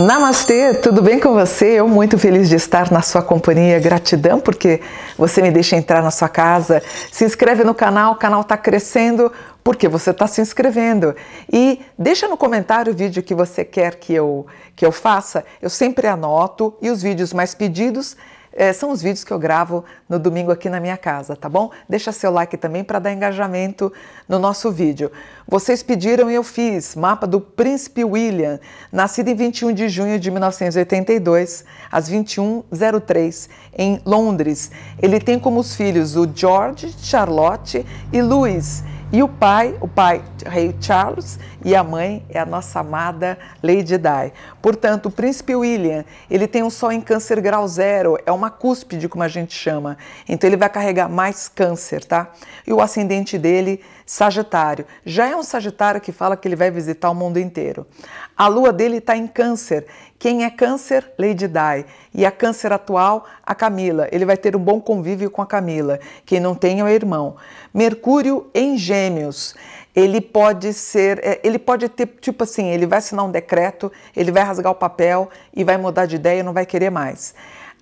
Namastê, tudo bem com você? Eu muito feliz de estar na sua companhia. Gratidão porque você me deixa entrar na sua casa. Se inscreve no canal, o canal está crescendo porque você está se inscrevendo. E deixa no comentário o vídeo que você quer que eu, que eu faça. Eu sempre anoto e os vídeos mais pedidos é, são os vídeos que eu gravo no domingo aqui na minha casa, tá bom? Deixa seu like também para dar engajamento no nosso vídeo. Vocês pediram e eu fiz mapa do príncipe William, nascido em 21 de junho de 1982, às 21:03 em Londres. Ele tem como os filhos o George, Charlotte e Louis e o pai, o pai Rei Charles, e a mãe é a nossa amada Lady Di. Portanto, o príncipe William, ele tem um sol em câncer grau zero, é uma cúspide, como a gente chama. Então ele vai carregar mais câncer, tá? E o ascendente dele Sagitário. Já é um Sagitário que fala que ele vai visitar o mundo inteiro. A lua dele está em Câncer. Quem é Câncer? Lady Di. E a Câncer atual, a Camila. Ele vai ter um bom convívio com a Camila. Quem não tem é o irmão. Mercúrio em Gêmeos ele pode ser, é, ele pode ter, tipo assim, ele vai assinar um decreto, ele vai rasgar o papel e vai mudar de ideia, e não vai querer mais.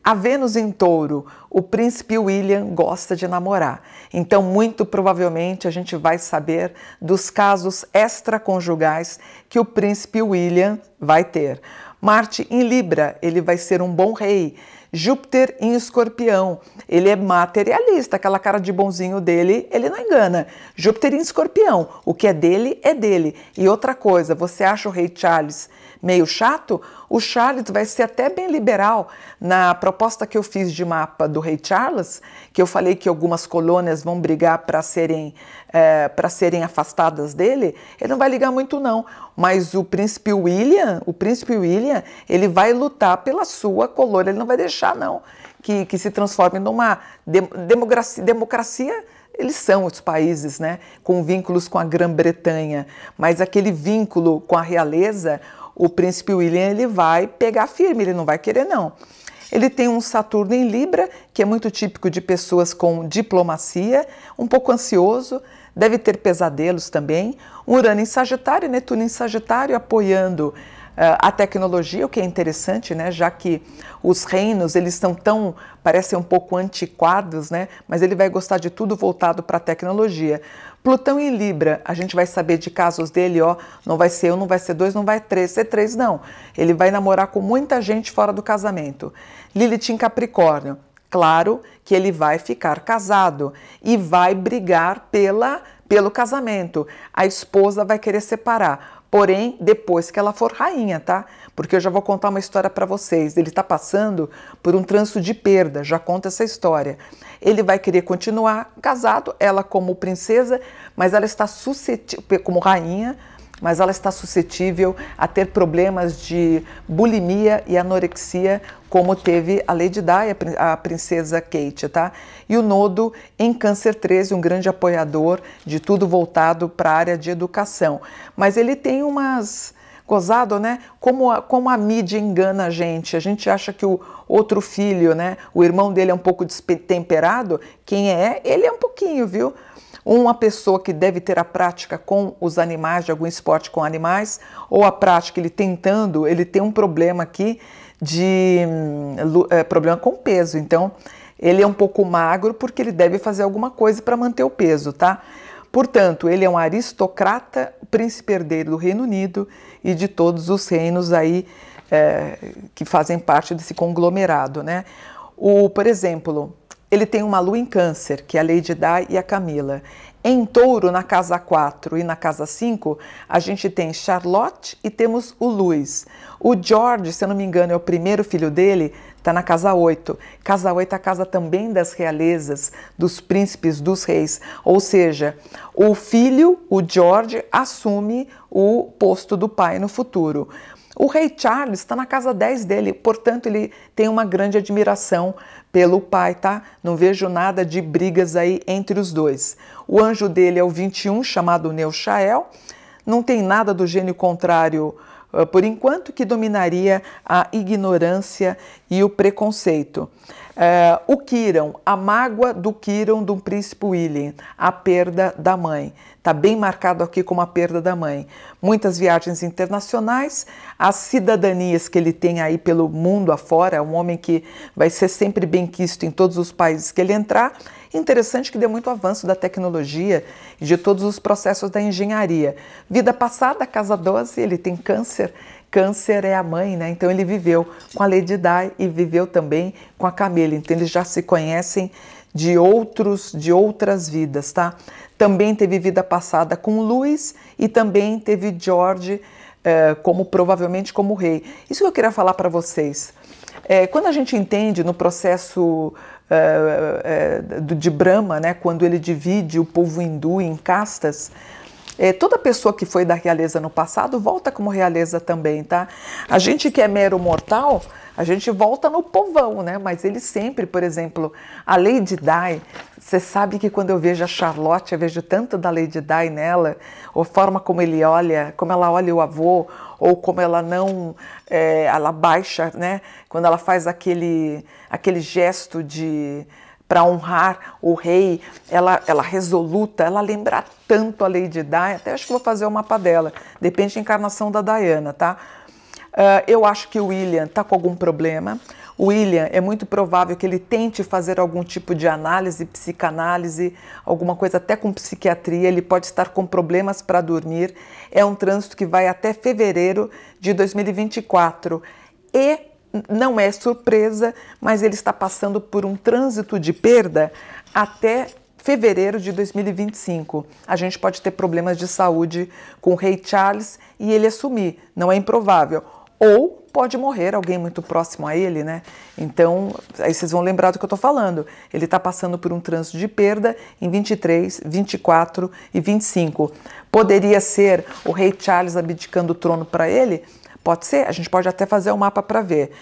A Vênus em touro, o príncipe William gosta de namorar, então, muito provavelmente, a gente vai saber dos casos extraconjugais que o príncipe William vai ter. Marte em Libra, ele vai ser um bom rei. Júpiter em escorpião, ele é materialista, aquela cara de bonzinho dele, ele não engana. Júpiter em escorpião, o que é dele é dele. E outra coisa, você acha o rei Charles meio chato, o Charles vai ser até bem liberal. Na proposta que eu fiz de mapa do rei Charles, que eu falei que algumas colônias vão brigar para serem, é, serem afastadas dele, ele não vai ligar muito não. Mas o príncipe William, o príncipe William, ele vai lutar pela sua colônia, ele não vai deixar não que, que se transforme numa democracia, democracia eles são os países né, com vínculos com a Grã-Bretanha, mas aquele vínculo com a realeza, o príncipe William ele vai pegar firme, ele não vai querer não. Ele tem um Saturno em Libra, que é muito típico de pessoas com diplomacia, um pouco ansioso, deve ter pesadelos também. Um Urano em Sagitário, Netuno em Sagitário, apoiando eh, a tecnologia, o que é interessante, né? já que os reinos eles estão tão, parecem um pouco antiquados, né? mas ele vai gostar de tudo voltado para a tecnologia. Plutão em Libra, a gente vai saber de casos dele, ó, não vai ser um, não vai ser dois, não vai três, ser três não. Ele vai namorar com muita gente fora do casamento. Lilith em Capricórnio, claro que ele vai ficar casado e vai brigar pela pelo casamento. A esposa vai querer separar, porém depois que ela for rainha, tá? porque eu já vou contar uma história para vocês. Ele está passando por um tranço de perda, já conta essa história. Ele vai querer continuar casado, ela como princesa, mas ela está suscetível, como rainha, mas ela está suscetível a ter problemas de bulimia e anorexia, como teve a Lady Di, a princesa Kate, tá? E o Nodo em Câncer 13, um grande apoiador de tudo voltado para a área de educação. Mas ele tem umas Gozado, né? Como a, como a mídia engana a gente. A gente acha que o outro filho, né? O irmão dele é um pouco destemperado. Quem é? Ele é um pouquinho, viu? uma pessoa que deve ter a prática com os animais, de algum esporte com animais, ou a prática, ele tentando, ele tem um problema aqui de hum, é, problema com peso. Então, ele é um pouco magro porque ele deve fazer alguma coisa para manter o peso, tá? Portanto, ele é um aristocrata, príncipe herdeiro do Reino Unido e de todos os reinos aí é, que fazem parte desse conglomerado, né? O, por exemplo, ele tem uma lua em câncer, que é a Lady Di e a Camila. Em touro, na casa 4 e na casa 5, a gente tem Charlotte e temos o Luiz. O George, se eu não me engano, é o primeiro filho dele, está na casa 8. Casa 8 é a casa também das realezas, dos príncipes, dos reis. Ou seja, o filho, o George, assume o posto do pai no futuro. O rei Charles está na casa 10 dele, portanto, ele tem uma grande admiração pelo pai, tá? Não vejo nada de brigas aí entre os dois. O anjo dele é o 21, chamado Neushael. Não tem nada do gênio contrário ah, por enquanto, que dominaria a ignorância e o preconceito. É, o Kiran, a mágoa do Kiran do príncipe William, a perda da mãe. Está bem marcado aqui como a perda da mãe. Muitas viagens internacionais, as cidadanias que ele tem aí pelo mundo afora, é um homem que vai ser sempre bem quisto em todos os países que ele entrar. Interessante que deu muito avanço da tecnologia e de todos os processos da engenharia. Vida passada, casa 12, ele tem câncer Câncer é a mãe, né? Então ele viveu com a Lady Di e viveu também com a Camila. Então eles já se conhecem de outros, de outras vidas, tá? Também teve vida passada com Luiz e também teve George eh, como provavelmente como rei. Isso que eu queria falar para vocês. É, quando a gente entende no processo é, é, de Brahma, né, quando ele divide o povo hindu em castas, é, toda pessoa que foi da realeza no passado volta como realeza também, tá? A gente que é mero mortal, a gente volta no povão, né? Mas ele sempre, por exemplo, a Lady Di, você sabe que quando eu vejo a Charlotte, eu vejo tanto da Lady Di nela, ou forma como ele olha, como ela olha o avô, ou como ela não, é, ela baixa, né? Quando ela faz aquele, aquele gesto de para honrar o rei, ela, ela resoluta, ela lembra tanto a Lady Di, até acho que vou fazer o mapa dela, depende da encarnação da Diana, tá? Uh, eu acho que o William está com algum problema. O William, é muito provável que ele tente fazer algum tipo de análise, psicanálise, alguma coisa até com psiquiatria. Ele pode estar com problemas para dormir. É um trânsito que vai até fevereiro de 2024. E não é surpresa, mas ele está passando por um trânsito de perda até fevereiro de 2025. A gente pode ter problemas de saúde com o rei Charles e ele assumir, não é improvável. Ou pode morrer alguém muito próximo a ele, né? Então, aí vocês vão lembrar do que eu estou falando. Ele está passando por um trânsito de perda em 23, 24 e 25. Poderia ser o rei Charles abdicando o trono para ele? Pode ser? A gente pode até fazer um mapa para ver.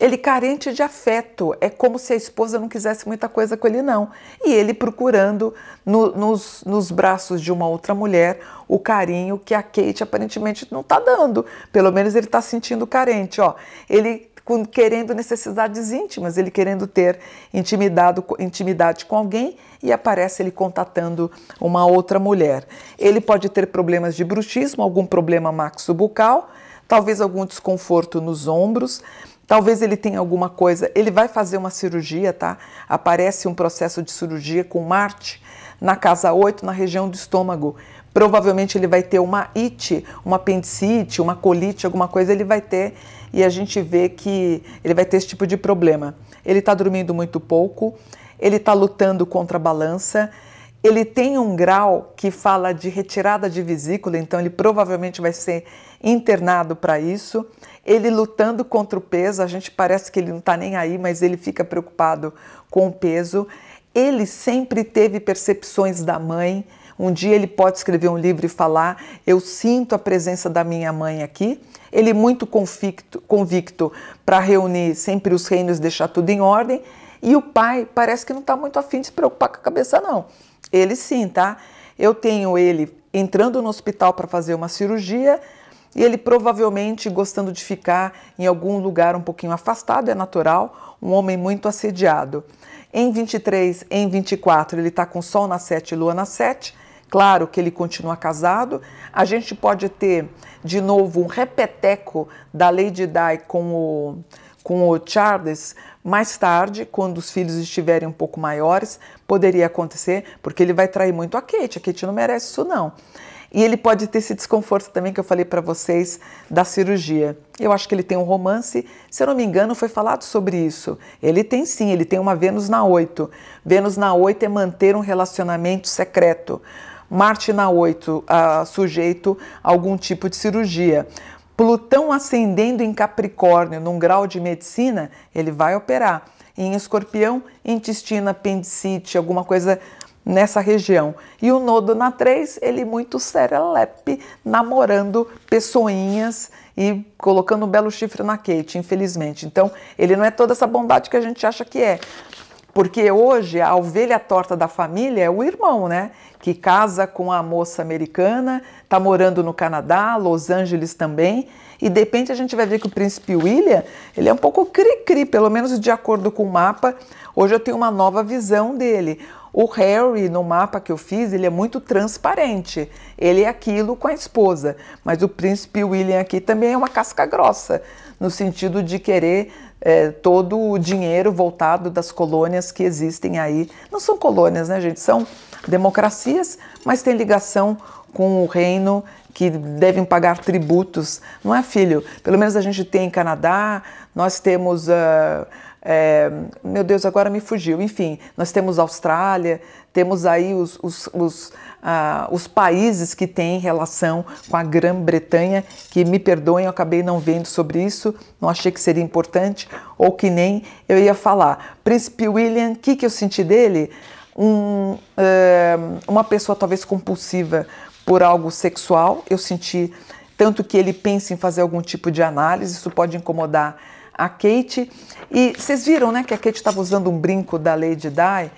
Ele carente de afeto, é como se a esposa não quisesse muita coisa com ele, não. E ele procurando no, nos, nos braços de uma outra mulher o carinho que a Kate aparentemente não está dando. Pelo menos ele está sentindo carente, ó. Ele querendo necessidades íntimas, ele querendo ter intimidado, intimidade com alguém e aparece ele contatando uma outra mulher. Ele pode ter problemas de bruxismo, algum problema maxo bucal talvez algum desconforto nos ombros, talvez ele tenha alguma coisa. Ele vai fazer uma cirurgia, tá? Aparece um processo de cirurgia com Marte na casa 8, na região do estômago. Provavelmente ele vai ter uma ite, uma apendicite, uma colite, alguma coisa ele vai ter e a gente vê que ele vai ter esse tipo de problema. Ele está dormindo muito pouco, ele está lutando contra a balança, ele tem um grau que fala de retirada de vesícula, então ele provavelmente vai ser internado para isso. Ele lutando contra o peso, a gente parece que ele não está nem aí, mas ele fica preocupado com o peso. Ele sempre teve percepções da mãe. Um dia ele pode escrever um livro e falar: Eu sinto a presença da minha mãe aqui. Ele, muito convicto, convicto para reunir sempre os reinos, deixar tudo em ordem. E o pai parece que não está muito afim de se preocupar com a cabeça, não. Ele sim, tá? Eu tenho ele entrando no hospital para fazer uma cirurgia, e ele provavelmente gostando de ficar em algum lugar um pouquinho afastado, é natural, um homem muito assediado. Em 23, em 24, ele está com Sol na 7 e Lua na 7. Claro que ele continua casado. A gente pode ter de novo um repeteco da Lady Di com o, com o Charles mais tarde, quando os filhos estiverem um pouco maiores. Poderia acontecer, porque ele vai trair muito a Kate. A Kate não merece isso, não. E ele pode ter esse desconforto também que eu falei para vocês da cirurgia. Eu acho que ele tem um romance, se eu não me engano, foi falado sobre isso. Ele tem sim, ele tem uma Vênus na 8. Vênus na 8 é manter um relacionamento secreto. Marte na 8, ah, sujeito a algum tipo de cirurgia. Plutão ascendendo em Capricórnio, num grau de medicina, ele vai operar. E em escorpião, intestino, apendicite, alguma coisa nessa região. E o nodo na 3, ele muito serelepe, namorando pessoinhas e colocando um belo chifre na Kate, infelizmente. Então, ele não é toda essa bondade que a gente acha que é. Porque hoje a ovelha torta da família é o irmão, né? Que casa com a moça americana, tá morando no Canadá, Los Angeles também. E de repente a gente vai ver que o príncipe William, ele é um pouco cri-cri, pelo menos de acordo com o mapa. Hoje eu tenho uma nova visão dele. O Harry, no mapa que eu fiz, ele é muito transparente. Ele é aquilo com a esposa. Mas o príncipe William aqui também é uma casca grossa, no sentido de querer é, todo o dinheiro voltado das colônias que existem aí. Não são colônias, né, gente? São democracias, mas tem ligação com o reino que devem pagar tributos. Não é, filho? Pelo menos a gente tem em Canadá, nós temos. Uh, é, meu Deus, agora me fugiu. Enfim, nós temos Austrália, temos aí os, os, os, ah, os países que têm relação com a Grã-Bretanha, que me perdoem, eu acabei não vendo sobre isso, não achei que seria importante, ou que nem eu ia falar. Príncipe William, o que, que eu senti dele? Um, eh, uma pessoa talvez compulsiva por algo sexual, eu senti tanto que ele pensa em fazer algum tipo de análise, isso pode incomodar a Kate. E vocês viram, né, que a Kate estava usando um brinco da Lady Di,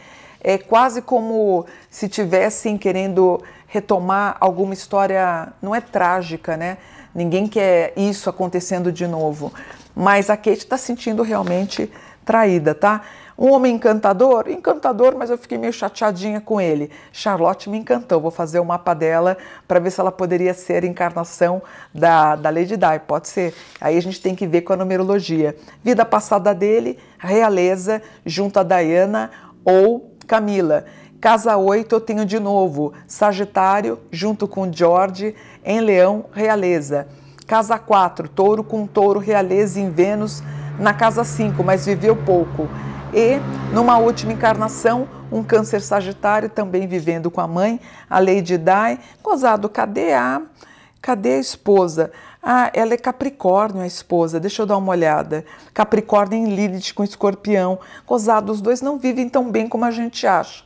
é quase como se tivessem querendo retomar alguma história, não é trágica, né? Ninguém quer isso acontecendo de novo. Mas a Kate está sentindo realmente traída, tá? Um homem encantador? Encantador, mas eu fiquei meio chateadinha com ele. Charlotte me encantou, vou fazer o um mapa dela para ver se ela poderia ser encarnação da, da Lady Di, pode ser? Aí a gente tem que ver com a numerologia. Vida passada dele, realeza, junto a Diana ou Camila. Casa 8 eu tenho de novo Sagitário junto com George em Leão, Realeza. Casa 4, Touro com Touro, Realeza em Vênus na casa 5, mas viveu pouco. E, numa última encarnação, um câncer sagitário também vivendo com a mãe, a Lady Dai, Gozado, cadê a, cadê a esposa? Ah, ela é Capricórnio, a esposa. Deixa eu dar uma olhada. Capricórnio em Lilith com Escorpião. Gozado, os dois não vivem tão bem como a gente acha.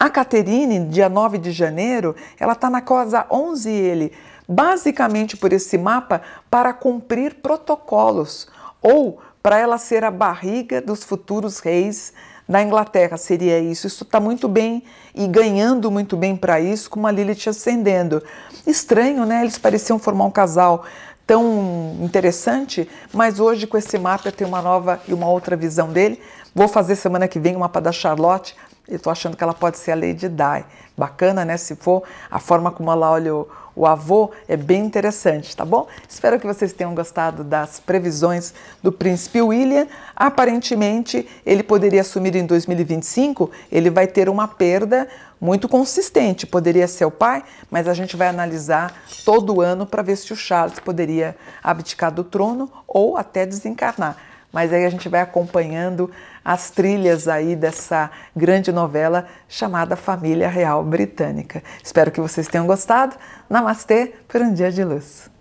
A Caterine, dia 9 de janeiro, ela está na casa 11 ele, basicamente por esse mapa para cumprir protocolos ou para ela ser a barriga dos futuros reis da Inglaterra. Seria isso. Isso está muito bem e ganhando muito bem para isso, com a Lilith ascendendo. Estranho, né? Eles pareciam formar um casal tão interessante, mas hoje com esse mapa eu tenho uma nova e uma outra visão dele. Vou fazer semana que vem uma para da Charlotte. Eu estou achando que ela pode ser a Lady Di. Bacana, né? Se for a forma como ela olha o o avô, é bem interessante, tá bom? Espero que vocês tenham gostado das previsões do príncipe William. Aparentemente, ele poderia assumir em 2025, ele vai ter uma perda muito consistente. Poderia ser o pai, mas a gente vai analisar todo ano para ver se o Charles poderia abdicar do trono ou até desencarnar mas aí a gente vai acompanhando as trilhas aí dessa grande novela chamada Família Real Britânica. Espero que vocês tenham gostado. Namastê por um dia de luz.